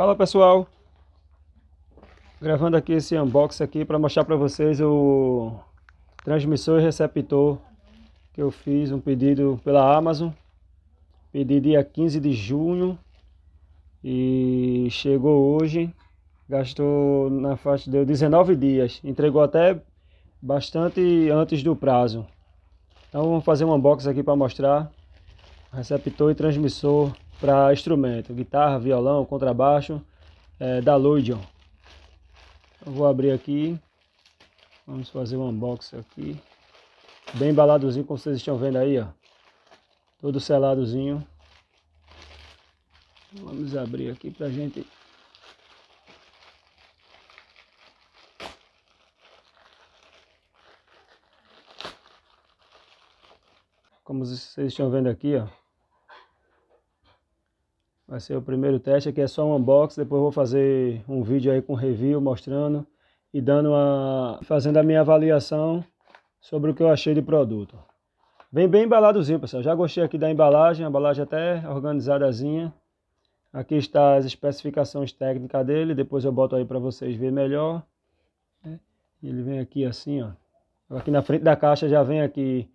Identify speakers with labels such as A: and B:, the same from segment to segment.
A: Fala pessoal, gravando aqui esse unboxing aqui para mostrar para vocês o transmissor e receptor que eu fiz um pedido pela Amazon, pedi dia 15 de junho e chegou hoje, gastou na faixa de 19 dias, entregou até bastante antes do prazo. Então vamos fazer um unboxing aqui para mostrar receptor e transmissor para instrumento, guitarra, violão, contrabaixo, é, da Ludion. Eu vou abrir aqui, vamos fazer um unboxing aqui, bem embaladozinho como vocês estão vendo aí, ó, todo seladozinho. Vamos abrir aqui para gente como vocês estão vendo aqui, ó, Vai ser o primeiro teste, aqui é só um unboxing, depois vou fazer um vídeo aí com review mostrando e dando a fazendo a minha avaliação sobre o que eu achei de produto. Vem bem embaladozinho, pessoal. Já gostei aqui da embalagem, a embalagem até organizadazinha. Aqui está as especificações técnicas dele, depois eu boto aí para vocês verem melhor. É, ele vem aqui assim, ó. Aqui na frente da caixa já vem aqui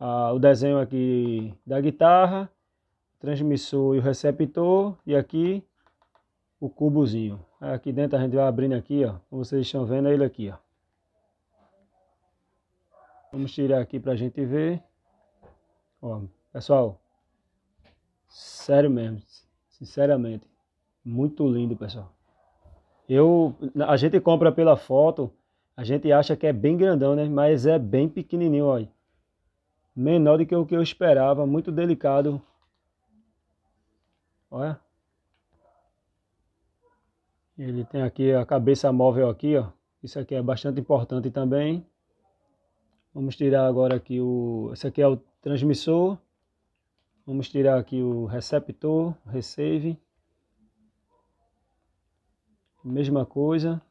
A: ah, o desenho aqui da guitarra transmissor e o receptor, e aqui o cubozinho. Aqui dentro a gente vai abrindo aqui, ó, como vocês estão vendo é ele aqui, ó. Vamos tirar aqui a gente ver. Ó, pessoal, sério mesmo, sinceramente, muito lindo, pessoal. Eu, a gente compra pela foto, a gente acha que é bem grandão, né? Mas é bem pequenininho, aí Menor do que o que eu esperava, muito delicado Olha. Ele tem aqui a cabeça móvel aqui, ó. Isso aqui é bastante importante também. Vamos tirar agora aqui o... Esse aqui é o transmissor. Vamos tirar aqui o receptor, receive. Mesma coisa.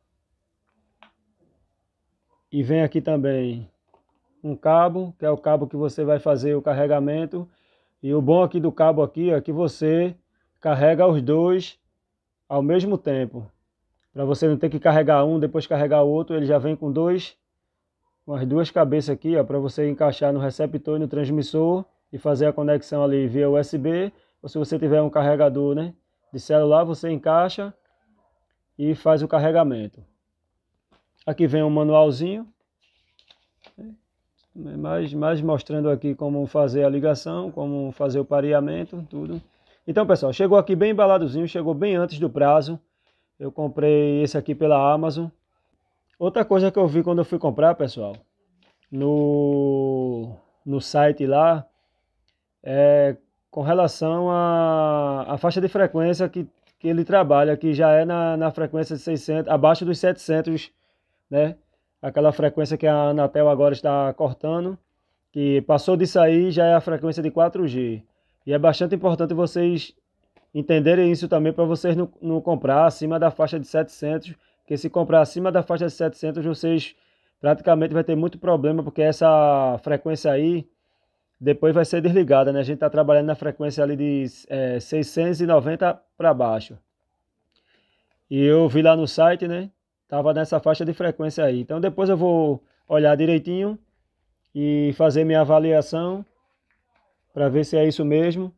A: E vem aqui também um cabo, que é o cabo que você vai fazer o carregamento. E o bom aqui do cabo aqui é que você carrega os dois ao mesmo tempo. Para você não ter que carregar um, depois carregar o outro, ele já vem com dois, com as duas cabeças aqui, ó, para você encaixar no receptor e no transmissor e fazer a conexão ali via USB. Ou se você tiver um carregador né, de celular, você encaixa e faz o carregamento. Aqui vem um manualzinho, né, mais, mais mostrando aqui como fazer a ligação, como fazer o pareamento, tudo. Então, pessoal, chegou aqui bem embaladozinho, chegou bem antes do prazo. Eu comprei esse aqui pela Amazon. Outra coisa que eu vi quando eu fui comprar, pessoal, no, no site lá, é com relação à a, a, faixa de frequência que, que ele trabalha, que já é na, na frequência de 600, abaixo dos 700, né? Aquela frequência que a Anatel agora está cortando, que passou disso aí já é a frequência de 4G. E é bastante importante vocês entenderem isso também para vocês não, não comprar acima da faixa de 700, que se comprar acima da faixa de 700, vocês praticamente vai ter muito problema, porque essa frequência aí depois vai ser desligada, né? A gente está trabalhando na frequência ali de é, 690 para baixo. E eu vi lá no site, né? Tava nessa faixa de frequência aí. Então depois eu vou olhar direitinho e fazer minha avaliação para ver se é isso mesmo.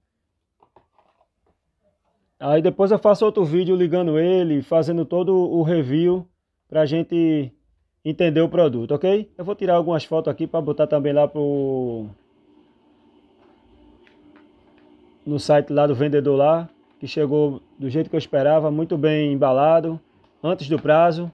A: Aí depois eu faço outro vídeo ligando ele, fazendo todo o review para a gente entender o produto, ok? Eu vou tirar algumas fotos aqui para botar também lá pro no site lá do vendedor lá, que chegou do jeito que eu esperava, muito bem embalado, antes do prazo.